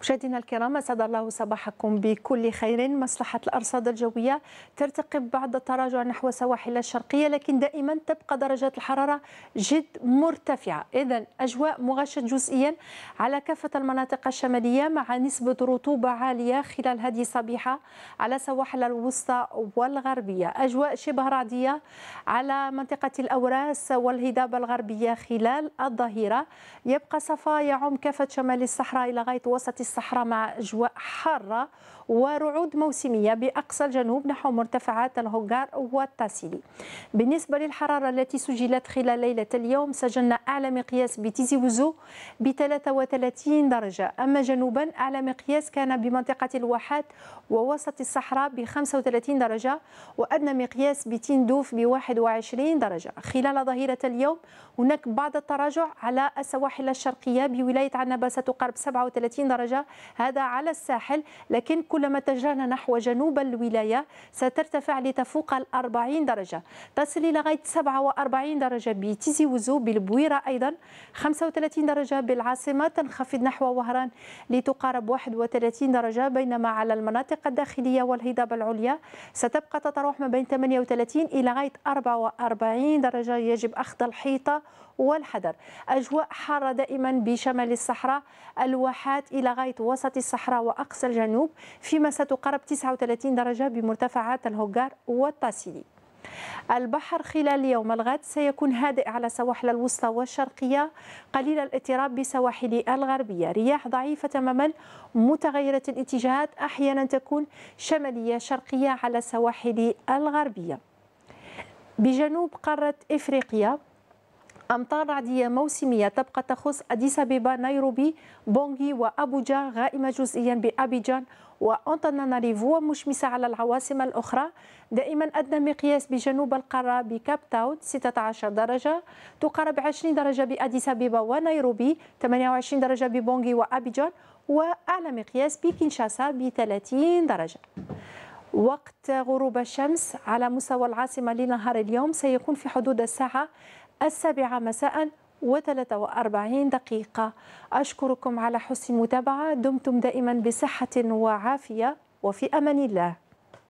مشاهدينا الكرام اسعد الله صباحكم بكل خير مصلحه الارصاد الجويه ترتقب بعض التراجع نحو سواحل الشرقيه لكن دائما تبقى درجات الحراره جد مرتفعه اذا اجواء مغشه جزئيا على كافه المناطق الشماليه مع نسبه رطوبه عاليه خلال هذه الصبيحه على سواحل الوسطى والغربيه اجواء شبه رعديه على منطقه الاوراس والهضاب الغربيه خلال الظهيره يبقى صفا يعم كافه شمال الصحراء الى غايه وسط الصحراء مع أجواء حارة ورعود موسمية بأقصى الجنوب نحو مرتفعات الهوغار والتاسيلي بالنسبة للحرارة التي سجلت خلال ليلة اليوم سجلنا أعلى مقياس بتيزي وزو ب 33 درجة أما جنوبا أعلى مقياس كان بمنطقة الواحات ووسط الصحراء ب 35 درجة وأدنى مقياس بتندوف ب 21 درجة خلال ظهيرة اليوم هناك بعض التراجع على السواحل الشرقية بولاية عنابة ستقارب 37 درجة هذا على الساحل لكن كلما اتجهنا نحو جنوب الولاية سترتفع لتفوق ال 40 درجة تصل إلى غاية 47 درجة بتيزي وزو بالبويرة أيضا 35 درجة بالعاصمة تنخفض نحو وهران لتقارب 31 درجة بينما على المناطق الداخلية والهضاب العليا ستبقى تتراوح ما بين 38 إلى غاية 44 درجة يجب أخذ الحيطة والحذر أجواء حارة دائما بشمال الصحراء الواحات إلى غاية لغاية وسط الصحراء وأقصى الجنوب فيما ستقرب 39 درجة بمرتفعات الهوغار والتاسيلي البحر خلال يوم الغد سيكون هادئ على سواحل الوسطى والشرقية قليل الاضطراب بسواحل الغربية رياح ضعيفة تماما متغيرة الاتجاهات أحيانا تكون شمالية شرقية على سواحل الغربية بجنوب قارة إفريقيا أمطار رعدية موسمية تبقى تخص أديس أبيبا نيروبي بونغي وأبوجا غائمة جزئيا بأبيجان وأنتاناناريفو ومشمسة على العواصم الأخرى دائما أدنى مقياس بجنوب القارة بكاب تاون 16 درجة تقارب 20 درجة بأديس أبيبا ونيروبي 28 درجة ببونغي وأبيجان وأعلى مقياس بكينشاسا ب 30 درجة وقت غروب الشمس على مستوى العاصمة لنهار اليوم سيكون في حدود الساعة السابعة مساء و43 دقيقة أشكركم على حسن المتابعة دمتم دائما بصحة وعافية وفي أمان الله